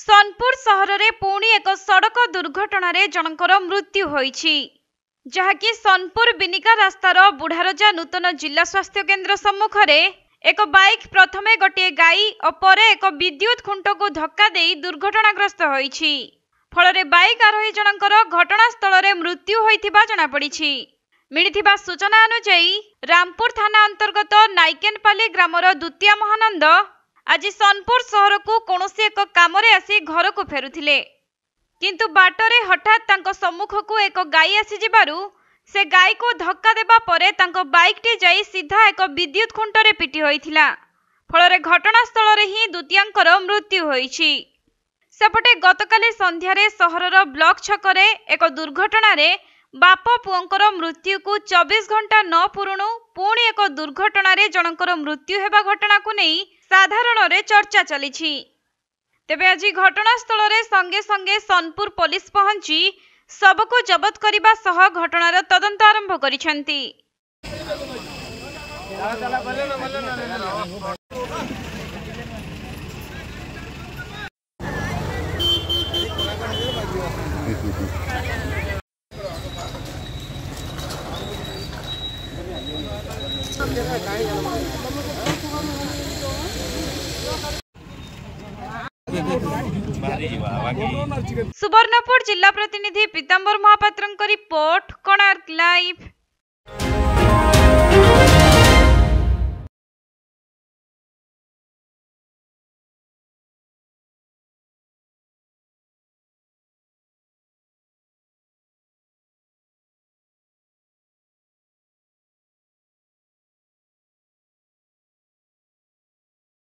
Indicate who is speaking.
Speaker 1: ସୋନପୁର ସହରରେ ପୁଣି ଏକ ସଡ଼କ ଦୁର୍ଘଟଣାରେ ଜଣଙ୍କର ମୃତ୍ୟୁ ହୋଇଛି ଯାହାକି ସୋନପୁର ବିନିକା ରାସ୍ତାର ବୁଢ଼ାରଜା ନୂତନ ଜିଲ୍ଲା ସ୍ୱାସ୍ଥ୍ୟ କେନ୍ଦ୍ର ସମ୍ମୁଖରେ ଏକ ବାଇକ୍ ପ୍ରଥମେ ଗୋଟିଏ ଗାଈ ଓ ପରେ ଏକ ବିଦ୍ୟୁତ ଖୁଣ୍ଟକୁ ଧକ୍କା ଦେଇ ଦୁର୍ଘଟଣାଗ୍ରସ୍ତ ହୋଇଛି ଫଳରେ ବାଇକ୍ ଆରୋହୀ ଜଣଙ୍କର ଘଟଣାସ୍ଥଳରେ ମୃତ୍ୟୁ ହୋଇଥିବା ଜଣାପଡ଼ିଛି ମିଳିଥିବା ସୂଚନା ଅନୁଯାୟୀ ରାମପୁର ଥାନା ଅନ୍ତର୍ଗତ ନାଇକେନପାଲି ଗ୍ରାମର ଦ୍ୱିତୀୟ ମହାନନ୍ଦ ଆଜି ସୋନପୁର ସହରକୁ କୌଣସି ଏକ କାମରେ ଆସି ଘରକୁ ଫେରୁଥିଲେ କିନ୍ତୁ ବାଟରେ ହଠାତ୍ ତାଙ୍କ ସମ୍ମୁଖକୁ ଏକ ଗାଈ ଆସିଯିବାରୁ ସେ ଗାଈକୁ ଧକ୍କା ଦେବା ପରେ ତାଙ୍କ ବାଇକ୍ଟି ଯାଇ ସିଧା ଏକ ବିଦ୍ୟୁତ୍ ଖୁଣ୍ଟରେ ପିଟି ହୋଇଥିଲା ଫଳରେ ଘଟଣାସ୍ଥଳରେ ହିଁ ଦ୍ୱିତୀୟଙ୍କର ମୃତ୍ୟୁ ହୋଇଛି ସେପଟେ ଗତକାଲି ସନ୍ଧ୍ୟାରେ ସହରର ବ୍ଲକ୍ ଛକରେ ଏକ ଦୁର୍ଘଟଣାରେ ବାପ ପୁଅଙ୍କର ମୃତ୍ୟୁକୁ ଚବିଶ ଘଣ୍ଟା ନ ପୂରୁଣୁ ପୁଣି ଏକ ଦୁର୍ଘଟଣାରେ ଜଣଙ୍କର ମୃତ୍ୟୁ ହେବା ଘଟଣାକୁ ନେଇ ସାଧାରଣରେ ଚର୍ଚ୍ଚା ଚାଲିଛି ତେବେ ଆଜି ଘଟଣାସ୍ଥଳରେ ସଙ୍ଗେ ସଙ୍ଗେ ସୋନପୁର ପୋଲିସ ପହଞ୍ଚି ଶବକୁ ଜବତ କରିବା ସହ ଘଟଣାର ତଦନ୍ତ ଆରମ୍ଭ କରିଛନ୍ତି सुवर्णपुर जिला प्रतिनिधि पीतांबर महापात्र रिपोर्ट कोणार्क लाइव